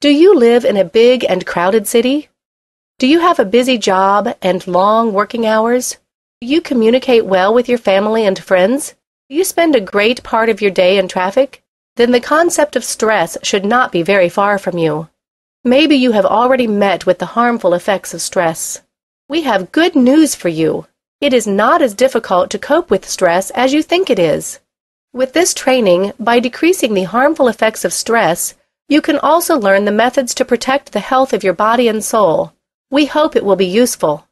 Do you live in a big and crowded city? Do you have a busy job and long working hours? Do you communicate well with your family and friends? Do you spend a great part of your day in traffic? Then the concept of stress should not be very far from you. Maybe you have already met with the harmful effects of stress. We have good news for you. It is not as difficult to cope with stress as you think it is. With this training, by decreasing the harmful effects of stress, you can also learn the methods to protect the health of your body and soul. We hope it will be useful.